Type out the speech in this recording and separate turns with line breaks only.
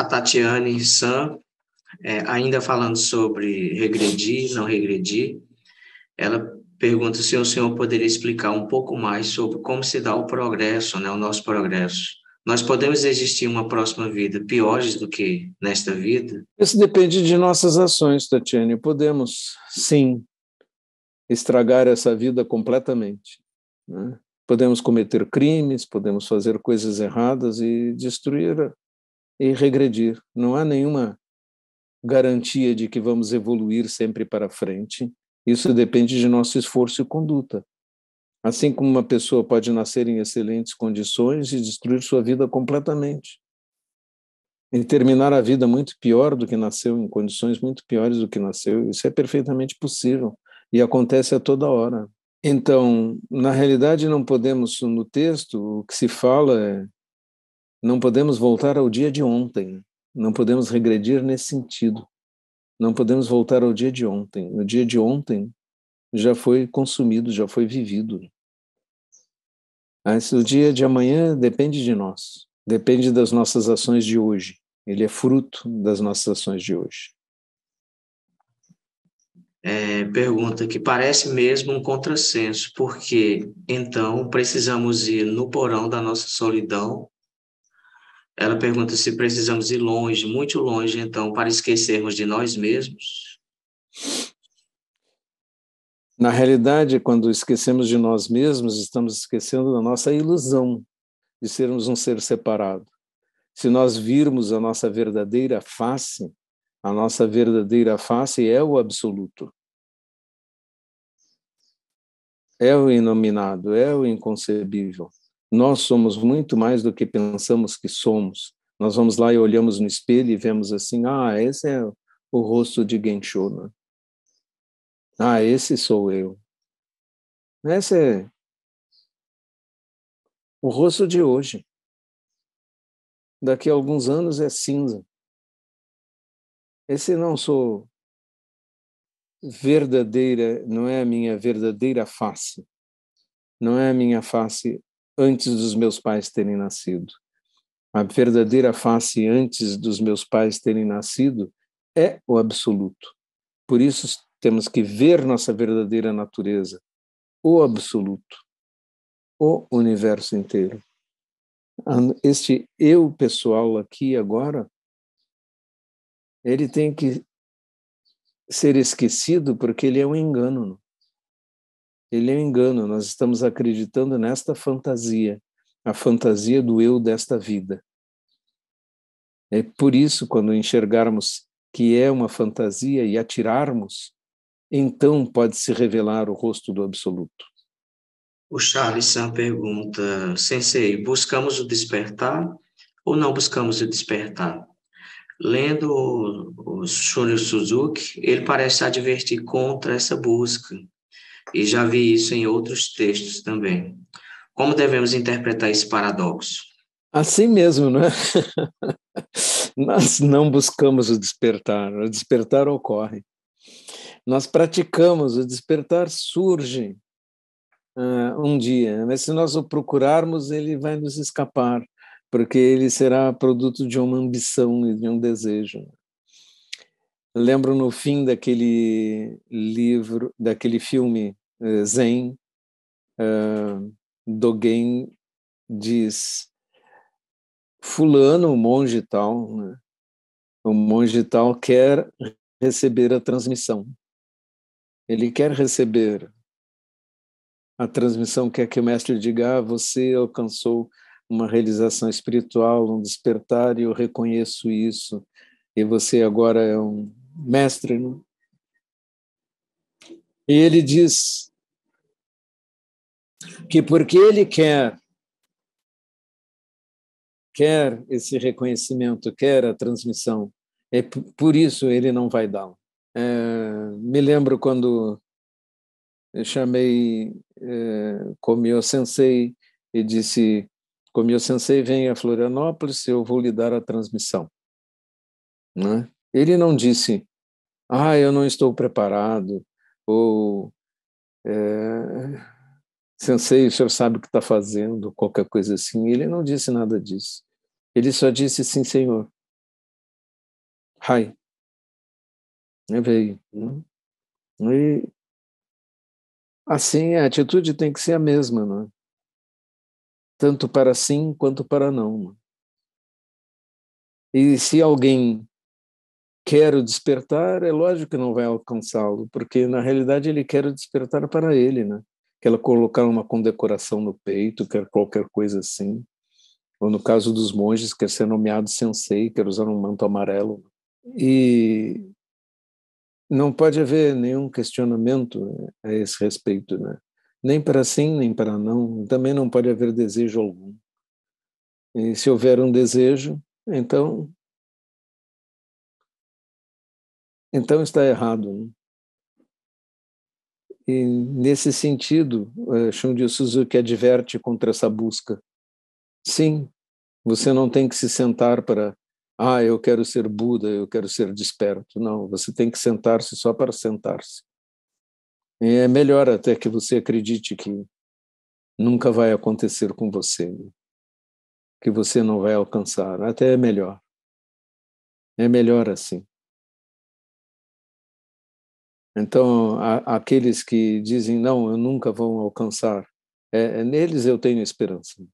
a Tatiane Sam, é, ainda falando sobre regredir, não regredir,
ela pergunta se o senhor poderia explicar um pouco mais sobre como se dá o progresso, né, o nosso progresso. Nós podemos existir uma próxima vida piores do que nesta vida?
Isso depende de nossas ações, Tatiane. Podemos, sim, estragar essa vida completamente. Né? Podemos cometer crimes, podemos fazer coisas erradas e destruir e regredir. Não há nenhuma garantia de que vamos evoluir sempre para frente. Isso depende de nosso esforço e conduta. Assim como uma pessoa pode nascer em excelentes condições e destruir sua vida completamente. E terminar a vida muito pior do que nasceu, em condições muito piores do que nasceu, isso é perfeitamente possível e acontece a toda hora. Então, na realidade, não podemos, no texto, o que se fala é não podemos voltar ao dia de ontem, não podemos regredir nesse sentido. Não podemos voltar ao dia de ontem. O dia de ontem já foi consumido, já foi vivido. Mas o dia de amanhã depende de nós, depende das nossas ações de hoje. Ele é fruto das nossas ações de hoje.
É, pergunta que parece mesmo um contrassenso, porque então precisamos ir no porão da nossa solidão ela pergunta se precisamos ir longe, muito longe, então, para esquecermos de nós mesmos.
Na realidade, quando esquecemos de nós mesmos, estamos esquecendo da nossa ilusão de sermos um ser separado. Se nós virmos a nossa verdadeira face, a nossa verdadeira face é o absoluto. É o inominado, é o inconcebível. Nós somos muito mais do que pensamos que somos. Nós vamos lá e olhamos no espelho e vemos assim: ah, esse é o rosto de Genshou. Né? Ah, esse sou eu.
Esse é o rosto de hoje. Daqui a alguns anos é cinza.
Esse não sou verdadeira, não é a minha verdadeira face. Não é a minha face antes dos meus pais terem nascido. A verdadeira face antes dos meus pais terem nascido é o absoluto. Por isso temos que ver nossa verdadeira natureza, o absoluto, o universo inteiro. Este eu pessoal aqui agora, ele tem que ser esquecido porque ele é um engano ele é um engano, nós estamos acreditando nesta fantasia, a fantasia do eu desta vida. É por isso, quando enxergarmos que é uma fantasia e atirarmos, então pode se revelar o rosto do Absoluto.
O Charles Sam pergunta, Sensei, buscamos o despertar ou não buscamos o despertar? Lendo o Shunryu Suzuki, ele parece advertir contra essa busca, e já vi isso em outros textos também. Como devemos interpretar esse paradoxo?
Assim mesmo, não é? Nós não buscamos o despertar, o despertar ocorre. Nós praticamos, o despertar surge uh, um dia, mas né? se nós o procurarmos, ele vai nos escapar, porque ele será produto de uma ambição e de um desejo. Né? lembro no fim daquele livro, daquele filme eh, zen, uh, Dogen diz, fulano, o monge tal, né? o monge tal quer receber a transmissão. Ele quer receber a transmissão, quer que o mestre diga, ah, você alcançou uma realização espiritual, um despertar, e eu reconheço isso, e você agora é um mestre. Né? E ele diz,
que porque ele quer
quer esse reconhecimento, quer a transmissão, é por isso ele não vai dar. É, me lembro quando eu chamei é, Komio Sensei e disse: Komio Sensei vem a Florianópolis, eu vou lhe dar a transmissão. Né? Ele não disse: Ah, eu não estou preparado, ou é, sensei, o senhor sabe o que está fazendo, qualquer coisa assim. E ele não disse nada disso. Ele só disse, sim, senhor. Rai.
Veio. Né? E assim, a atitude tem que ser a mesma, não é? Tanto para sim
quanto para não. Né? E se alguém quer o despertar, é lógico que não vai alcançá-lo, porque na realidade ele quer o despertar para ele, né? que ela colocar uma condecoração no peito, quer é qualquer coisa assim. Ou no caso dos monges, quer ser nomeado sensei, quer usar um manto amarelo. E não pode haver nenhum questionamento a esse respeito, né? Nem para sim, nem para não. Também não pode haver desejo algum. E se houver um desejo, então então está errado. Né? E, nesse sentido, eh, Shunji Suzuki adverte contra essa busca. Sim, você não tem que se sentar para, ah, eu quero ser Buda, eu quero ser desperto. Não, você tem que sentar-se só para sentar-se. é melhor até que você acredite que nunca vai acontecer com você, que você não vai alcançar. Até é melhor. É melhor assim.
Então, aqueles que dizem, não, eu nunca vou alcançar, é, é, neles eu tenho esperança.